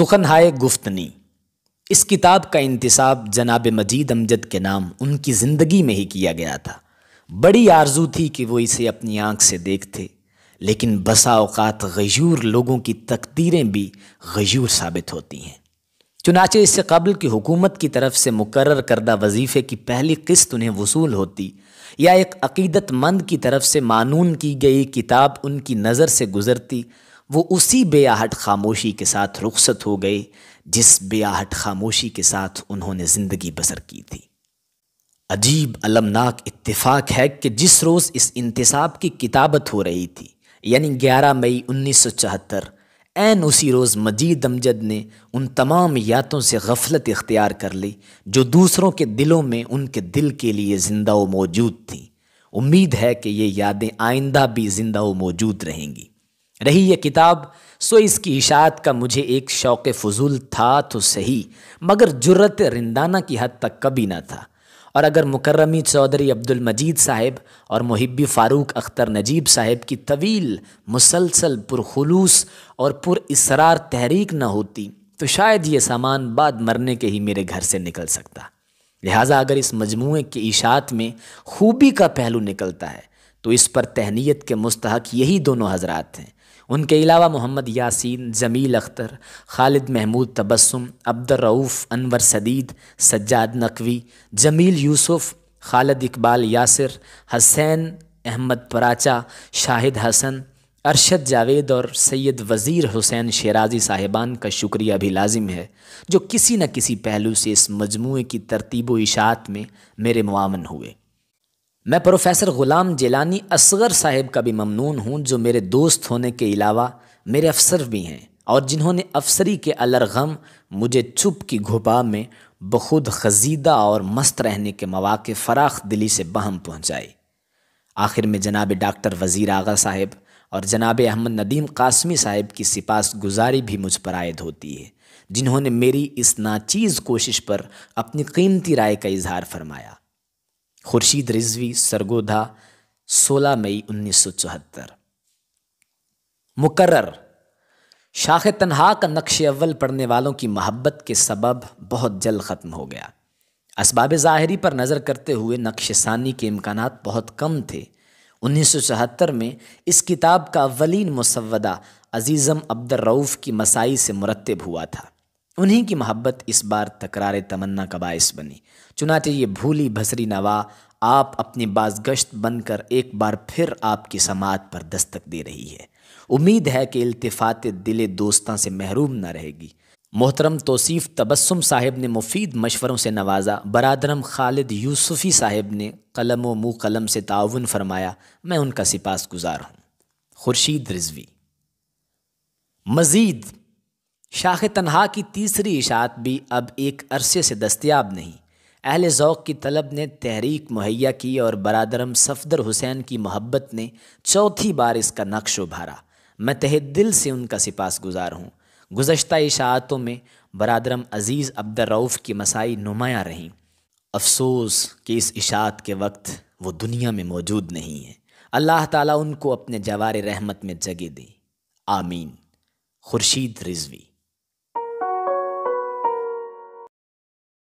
सुखन हाय गुफ्तनी इस किताब का इंतसाब जनाब मजीद अमजद के नाम उनकी ज़िंदगी में ही किया गया था बड़ी आरजू थी कि वो इसे अपनी आँख से देखते लेकिन बसा अवत गयूर लोगों की तकदीरें भी गयूर साबित होती हैं चुनाचे इससे कबल की हुकूमत की तरफ से मुकर करदा वजीफ़े की पहली किस्त उन्हें वसूल होती या एक अकीदतमंद की तरफ से मानून की गई किताब उनकी नज़र से गुज़रती वो उसी बेआहट खामोशी के साथ रुखसत हो गए जिस बेआहट खामोशी के साथ उन्होंने ज़िंदगी बसर की थी अजीब अलमनाक इतफाक़ है कि जिस रोज़ इस इंतसाब की किताबत हो रही थी यानी 11 मई 1974 एन उसी रोज़ मजीद अमजद ने उन तमाम यातों से गफलत इख्तियार कर ली जो दूसरों के दिलों में उनके दिल के लिए ज़िंदा व मौजूद थी उम्मीद है कि ये यादें आइंदा भी ज़िंदा व मौजूद रहेंगी रही ये किताब सो इसकी इशात का मुझे एक शौक़ फजूल था तो सही मगर जुर्रत रिंदाना की हद तक कभी ना था और अगर मुकर्रमी चौधरी अब्दुल मजीद साहब और मुहब फ़ारूक अख्तर नजीब साहब की तवील मुसलसल पुरखलूस और इसरार तहरीक न होती तो शायद ये सामान बाद मरने के ही मेरे घर से निकल सकता लिहाजा अगर इस मजमू के इशात में खूबी का पहलू निकलता है तो इस पर तहनीत के मुस्तक यही दोनों हजरात हैं उनके अलावा मोहम्मद यासीन जमील अख्तर खालिद महमूद तबस्सुम अब्दुलरऊफ़ अनवर सदीद सज्जाद नकवी जमील यूसुफ़ खालिद इकबाल यासिर हसैन अहमद पराचा शाहिद हसन अरशद जावेद और सैयद वज़ीर हुसैन शराजी साहिबान का शुक्रिया भी लाजिम है जो किसी न किसी पहलू से इस मजमू की तरतीब इशात में मेरे मुआमन हुए मैं प्रोफेसर ग़ुलाम जेलानी असगर साहब का भी ममनून हूँ जो मेरे दोस्त होने के अलावा मेरे अफसर भी हैं और जिन्होंने अफसरी के अलरगम मुझे चुप की घुबा में बखुद खजीदा और मस्त रहने के मौाक़ फ़राख दिली से बहम पहुँचाए आखिर में जनाब डॉक्टर वज़ी आगा साहेब और जनाब अहमद नदीम कासमी साहेब की सिपास गुजारी भी मुझ पर आयद होती है जिन्होंने मेरी इस नाचीज़ कोशिश पर अपनी कीमती राय का इजहार फरमाया खुर्शीद रिजवी सरगोधा 16 मई उन्नीस चौहत्तर मुकर्र शाख तनहा का नक्श अव्वल पढ़ने वालों की मोहब्बत के सबब बहुत जल्द ख़त्म हो गया इसबाब ज़ाहरी पर नज़र करते हुए नक्श सानी के इम्कान बहुत कम थे उन्नीस सौ चौहत्तर में इस किताब का अवलिन मुसवदा अजीज़म अब्दरऊफ़ की मसाई से मुरतब हुआ था उन्हीं की मोहब्बत इस बार तकरार तमन्ना का बायस बनी चुनाचे ये भूली भसरी नवा आप अपनी बाजगश्त बनकर एक बार फिर आपकी समात पर दस्तक दे रही है उम्मीद है कि इल्तफात दिले दोस्तों से महरूम न रहेगी मोहतरम तोसीफ़ तबस्सुम साहब ने मुफीद मशवरों से नवाजा बरदरम खालिद यूसुफ़ी साहब ने कलम व मुँह कलम से ताउन फरमाया मैं उनका सिपास गुजार हूँ खुर्शीद रिजवी मज़ीद शाख तनहा की तीसरी इशात भी अब एक अरसे से दस्तियाब नहीं अहल ओक़ की तलब ने तहरीक मुहैया की और बरदरम सफदर हुसैन की मोहब्बत ने चौथी बार इसका नक्श उभारा मैं तह दिल से उनका सिपास गुजार हूँ गुजशत इशातों में बरदरम अज़ीज़ अब्दरऊफ़ की मसाई नुमाया रहीं अफसोस कि इस इशात के वक्त वो दुनिया में मौजूद नहीं है अल्लाह ताला उनको अपने जवार रहमत में जगह दे आमीन खुर्शीद रिजवी